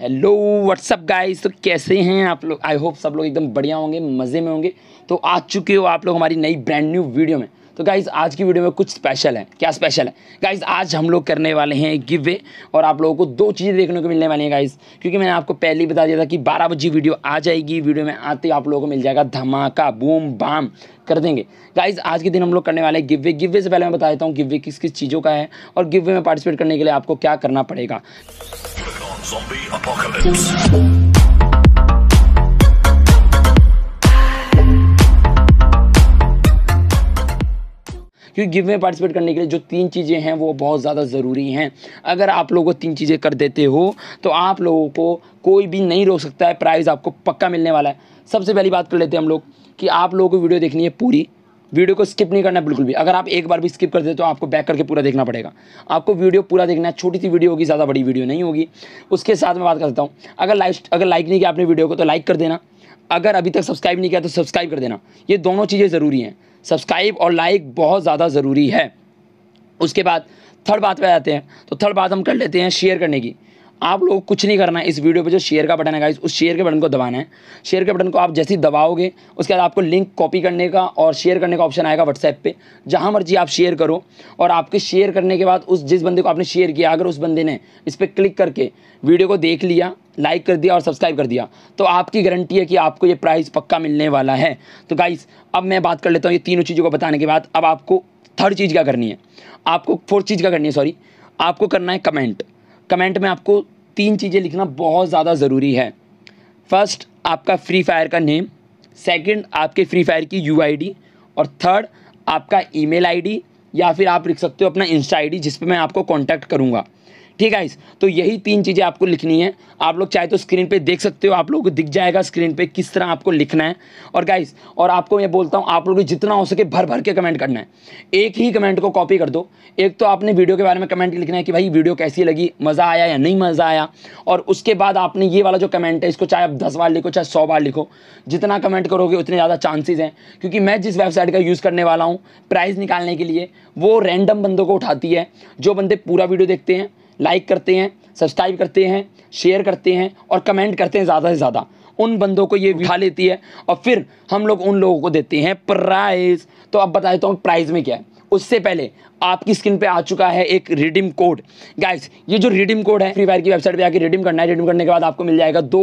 Hello what's up guys तो कैसे हैं आप लोग आई होप सब लोग एकदम बढ़िया होंगे मज़े में होंगे तो आ चुके हो आप लोग हमारी नई ब्रांड न्यू वीडियो में तो गाइज़ आज की वीडियो में कुछ स्पेशल है क्या स्पेशल है गाइज़ आज हम लोग करने वाले हैं गिव वे और आप लोगों को दो चीज़ें देखने को मिलने वाली हैं गाइज़ क्योंकि मैंने आपको पहले ही बता दिया था कि बारह बजे वीडियो आ जाएगी वीडियो में आते ही आप लोगों को मिल जाएगा धमाका बूम बाम कर देंगे गाइज आज के दिन हम लोग करने वाले गिव वे गिव वे से पहले मैं बता देता हूँ गिव वे किस किस चीज़ों का है और गिव वे में पार्टिसिपेट करने के लिए आपको क्या करना पड़ेगा Zombie Apocalypse. क्योंकि गिव में पार्टिसिपेट करने के लिए जो तीन चीज़ें हैं वो बहुत ज़्यादा ज़रूरी हैं अगर आप लोगों को तीन चीज़ें कर देते हो तो आप लोगों को कोई भी नहीं रोक सकता है प्राइज़ आपको पक्का मिलने वाला है सबसे पहली बात कर लेते हैं हम लोग कि आप लोगों को वीडियो देखनी है पूरी वीडियो को स्किप नहीं करना बिल्कुल भी अगर आप एक बार भी स्किप कर दे तो आपको बैक करके पूरा देखना पड़ेगा आपको वीडियो पूरा देखना है छोटी सी वीडियो होगी ज़्यादा बड़ी वीडियो नहीं होगी उसके साथ मैं बात करता हूँ अगर लाइक अगर लाइक नहीं किया आपने वीडियो को तो लाइक कर देना अगर अभी तक सब्सक्राइब नहीं किया तो सब्सक्राइब कर देना ये दोनों चीज़ें ज़रूरी हैं सब्सक्राइब और लाइक बहुत ज़्यादा ज़रूरी है उसके बाद थर्ड बात पर आते हैं तो थर्ड बात हम कर लेते हैं शेयर करने की आप लोग कुछ नहीं करना है इस वीडियो पे जो शेयर का बटन है गाइस उस शेयर के बटन को दबाना है शेयर के बटन को आप जैसे ही दबाओगे उसके बाद आपको लिंक कॉपी करने का और शेयर करने का ऑप्शन आएगा व्हाट्सएप पे जहाँ मर्जी आप शेयर करो और आपके शेयर करने के बाद उस जिस बंदे को आपने शेयर किया अगर उस बंदे ने इस पर क्लिक करके वीडियो को देख लिया लाइक कर दिया और सब्सक्राइब कर दिया तो आपकी गारंटी है कि आपको ये प्राइज़ पक्का मिलने वाला है तो गाइस अब मैं बात कर लेता हूँ ये तीनों चीज़ों को बताने के बाद अब आपको थर्ड चीज़ क्या करनी है आपको फोर्थ चीज़ क्या करनी है सॉरी आपको करना है कमेंट कमेंट में आपको तीन चीज़ें लिखना बहुत ज़्यादा ज़रूरी है फर्स्ट आपका फ्री फायर का नेम सेकंड आपके फ्री फायर की यू और थर्ड आपका ईमेल आईडी या फिर आप लिख सकते हो अपना इंस्टा आईडी जिस पर मैं आपको कांटेक्ट करूँगा ठीक है तो यही तीन चीज़ें आपको लिखनी है आप लोग चाहे तो स्क्रीन पे देख सकते हो आप लोगों को दिख जाएगा स्क्रीन पे किस तरह आपको लिखना है और गाइस और आपको मैं बोलता हूँ आप लोग जितना हो सके भर भर के कमेंट करना है एक ही कमेंट को कॉपी कर दो एक तो आपने वीडियो के बारे में कमेंट लिखना है कि भाई वीडियो कैसी लगी मज़ा आया या नहीं मज़ा आया और उसके बाद आपने ये वाला जो कमेंट है इसको चाहे आप दस बार लिखो चाहे सौ बार लिखो जितना कमेंट करोगे उतने ज़्यादा चांसेज़ हैं क्योंकि मैं जिस वेबसाइट का यूज़ करने वाला हूँ प्राइज़ निकालने के लिए वो रैंडम बंदों को उठाती है जो बंदे पूरा वीडियो देखते हैं लाइक करते हैं सब्सक्राइब करते हैं शेयर करते हैं और कमेंट करते हैं ज़्यादा से ज़्यादा उन बंदों को ये उठा लेती है और फिर हम लोग उन लोगों को देते हैं प्राइज़ तो अब बता देता हूँ प्राइज़ में क्या है उससे पहले आपकी स्क्रीन पे आ चुका है एक रिडीम कोड गाइस ये जो रिडीम कोड है फ्री फायर की वेबसाइट पे आके रिडीम करना है रिडीम करने के बाद आपको मिल जाएगा दो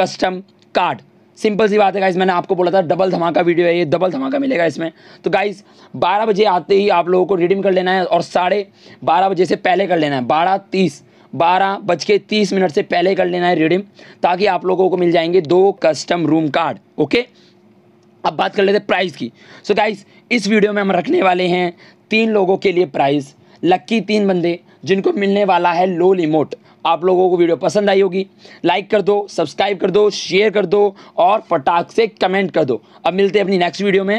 कस्टम कार्ड सिंपल सी बात है गाइस मैंने आपको बोला था डबल धमाका वीडियो है ये डबल धमाका मिलेगा इसमें तो गाइस 12 बजे आते ही आप लोगों को रिडीम कर लेना है और साढ़े बारह बजे से पहले कर लेना है बारह तीस बारह बज के तीस मिनट से पहले कर लेना है रिडीम ताकि आप लोगों को मिल जाएंगे दो कस्टम रूम कार्ड ओके अब बात कर लेते प्राइज प्राइस की सो so गाइस इस वीडियो में हम रखने वाले हैं तीन लोगों के लिए प्राइस लक्की तीन बंदे जिनको मिलने वाला है लोल इमोट आप लोगों को वीडियो पसंद आई होगी लाइक कर दो सब्सक्राइब कर दो शेयर कर दो और फटाक से कमेंट कर दो अब मिलते हैं अपनी नेक्स्ट वीडियो में